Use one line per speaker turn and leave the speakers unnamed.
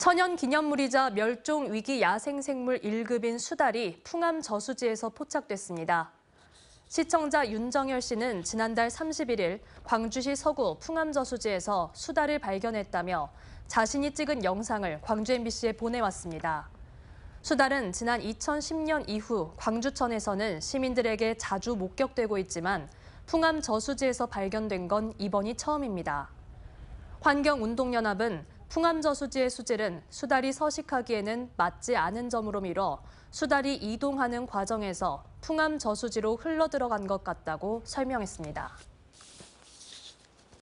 천연 기념물이자 멸종 위기 야생생물 1급인 수달이 풍암 저수지에서 포착됐습니다. 시청자 윤정열 씨는 지난달 31일 광주시 서구 풍암 저수지에서 수달을 발견했다며 자신이 찍은 영상을 광주 MBC에 보내왔습니다. 수달은 지난 2010년 이후 광주천에서는 시민들에게 자주 목격되고 있지만 풍암 저수지에서 발견된 건 이번이 처음입니다. 환경운동연합은 풍암저수지의 수질은 수달이 서식하기에는 맞지 않은 점으로 미뤄 수달이 이동하는 과정에서 풍암저수지로 흘러들어간 것 같다고 설명했습니다.